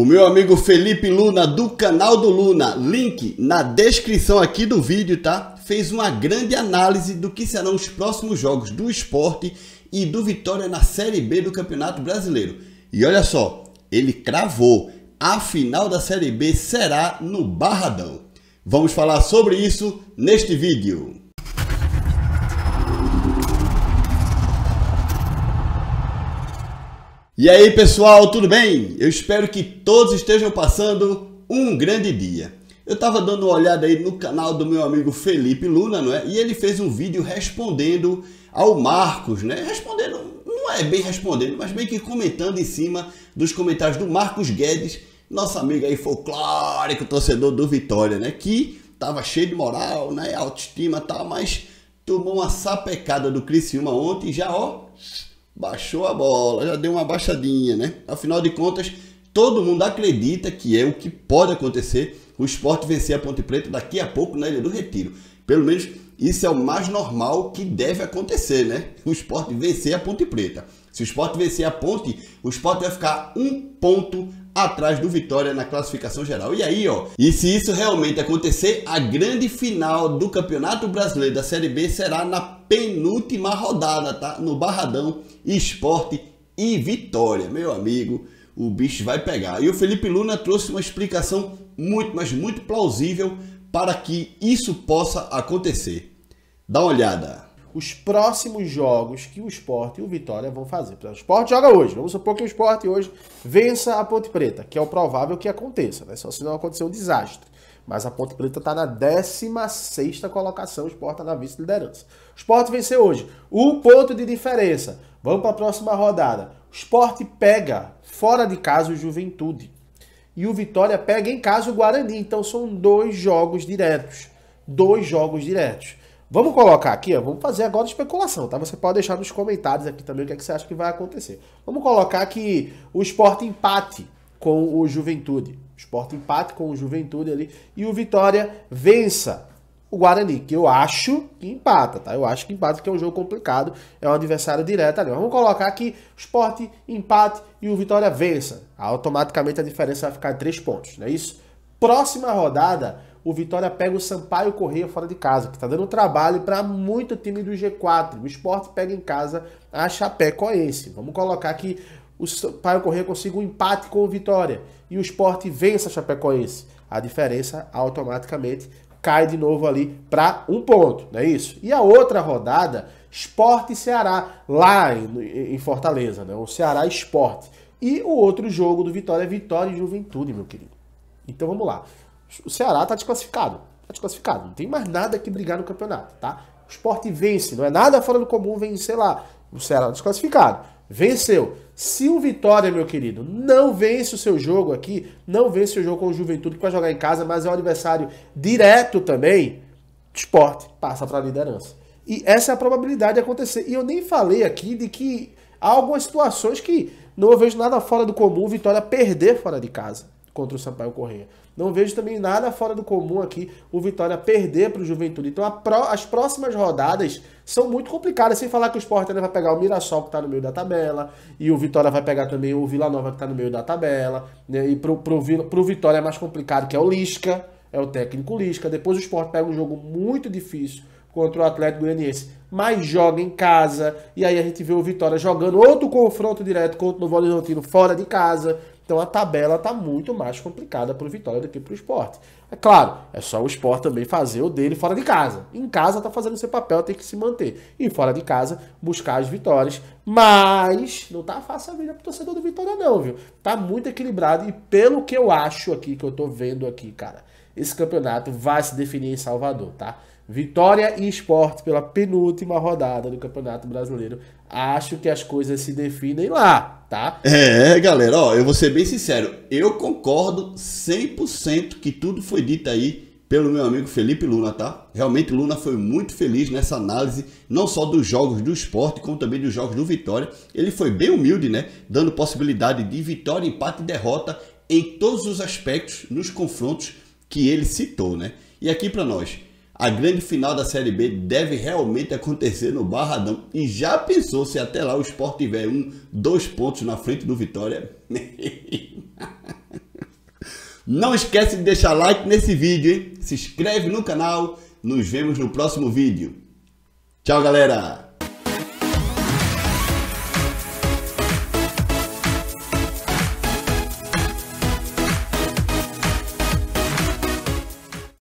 O meu amigo Felipe Luna, do canal do Luna, link na descrição aqui do vídeo, tá? Fez uma grande análise do que serão os próximos jogos do esporte e do Vitória na Série B do Campeonato Brasileiro. E olha só, ele cravou, a final da Série B será no Barradão. Vamos falar sobre isso neste vídeo. E aí pessoal, tudo bem? Eu espero que todos estejam passando um grande dia. Eu estava dando uma olhada aí no canal do meu amigo Felipe Luna, não é? E ele fez um vídeo respondendo ao Marcos, né? Respondendo, não é bem respondendo, mas bem que comentando em cima dos comentários do Marcos Guedes, nosso amigo aí folclórico, torcedor do Vitória, né? Que tava cheio de moral, né? Autoestima e tal, mas tomou uma sapecada do Criciúma ontem e já, ó, baixou a bola, já deu uma baixadinha, né? Afinal de contas, todo mundo acredita que é o que pode acontecer o esporte vencer a Ponte Preta daqui a pouco na Ilha do Retiro. Pelo menos isso é o mais normal que deve acontecer, né? O esporte vencer a Ponte Preta. Se o esporte vencer a Ponte, o esporte vai ficar um ponto atrás do Vitória na classificação geral. E aí, ó, e se isso realmente acontecer, a grande final do Campeonato Brasileiro da Série B será na penúltima rodada, tá? No Barradão, Esporte e Vitória, meu amigo. O bicho vai pegar. E o Felipe Luna trouxe uma explicação muito, mas muito plausível para que isso possa acontecer. Dá uma olhada os próximos jogos que o Sport e o Vitória vão fazer. O Sport joga hoje. Vamos supor que o Sport hoje vença a Ponte Preta, que é o provável que aconteça, né? Só se não acontecer um desastre. Mas a Ponte Preta está na 16 colocação, o Sport está na vice-liderança. O Sport venceu hoje. Um ponto de diferença. Vamos para a próxima rodada. O Sport pega fora de casa o Juventude. E o Vitória pega em casa o Guarani. Então são dois jogos diretos. Dois jogos diretos. Vamos colocar aqui, ó, vamos fazer agora especulação, tá? Você pode deixar nos comentários aqui também o que, é que você acha que vai acontecer. Vamos colocar que o esporte empate com o Juventude. O esporte empate com o Juventude ali e o Vitória vença o Guarani, que eu acho que empata, tá? Eu acho que empata, porque é um jogo complicado, é um adversário direto ali. Vamos colocar que o esporte empate e o Vitória vença. Automaticamente a diferença vai ficar em pontos, não é isso? Próxima rodada o Vitória pega o Sampaio Correia fora de casa, que está dando trabalho para muito time do G4. O Esporte pega em casa a Chapecoense. Vamos colocar que o Sampaio Correia consiga um empate com o Vitória e o Esporte vença a Chapecoense. A diferença automaticamente cai de novo ali para um ponto, não é isso? E a outra rodada, Sport Ceará, lá em, Fortaleza, né? o Ceará Sport. E o outro jogo do Vitória é Vitória e Juventude, meu querido. Então vamos lá. O Ceará está desclassificado. Está desclassificado. Não tem mais nada que brigar no campeonato, tá? O esporte vence. Não é nada fora do comum vencer lá. O Ceará tá desclassificado. Venceu. Se o Vitória, meu querido, não vence o seu jogo aqui, não vence o jogo com o Juventude, que vai jogar em casa, mas é um adversário direto também, o esporte passa para a liderança. E essa é a probabilidade de acontecer. E eu nem falei aqui de que há algumas situações que não vejo nada fora do comum Vitória perder fora de casa contra o Sampaio Correia. Não vejo também nada fora do comum aqui o Vitória perder para o Juventude. Então pró, as próximas rodadas são muito complicadas, sem falar que o Sport ainda vai pegar o Mirassol que está no meio da tabela, e o Vitória vai pegar também o Vila Nova que está no meio da tabela, né? e para o Vitória é mais complicado que é o Lisca, é o técnico Lisca. Depois o Sport pega um jogo muito difícil contra o Atlético Goianiense, mas joga em casa, e aí a gente vê o Vitória jogando outro confronto direto contra o Novo Horizontino fora de casa, então a tabela está muito mais complicada para o Vitória do que para o esporte. É claro, é só o esporte também fazer o dele fora de casa. Em casa está fazendo seu papel, tem que se manter. E fora de casa, buscar as vitórias. Mas não está fácil a vida o torcedor do Vitória, não, viu? Está muito equilibrado e pelo que eu acho aqui, que eu estou vendo aqui, cara, esse campeonato vai se definir em Salvador, tá? Vitória e Esporte pela penúltima rodada do Campeonato Brasileiro. Acho que as coisas se definem lá, tá? É, galera, ó, eu vou ser bem sincero. Eu concordo 100% que tudo foi dito aí pelo meu amigo Felipe Luna, tá? Realmente Luna foi muito feliz nessa análise, não só dos jogos do esporte, como também dos jogos do Vitória. Ele foi bem humilde, né? Dando possibilidade de vitória, empate e derrota em todos os aspectos nos confrontos que ele citou, né? E aqui para nós, a grande final da Série B deve realmente acontecer no Barradão. E já pensou se até lá o Sport tiver um, dois pontos na frente do Vitória? Não esquece de deixar like nesse vídeo, hein? Se inscreve no canal. Nos vemos no próximo vídeo. Tchau, galera!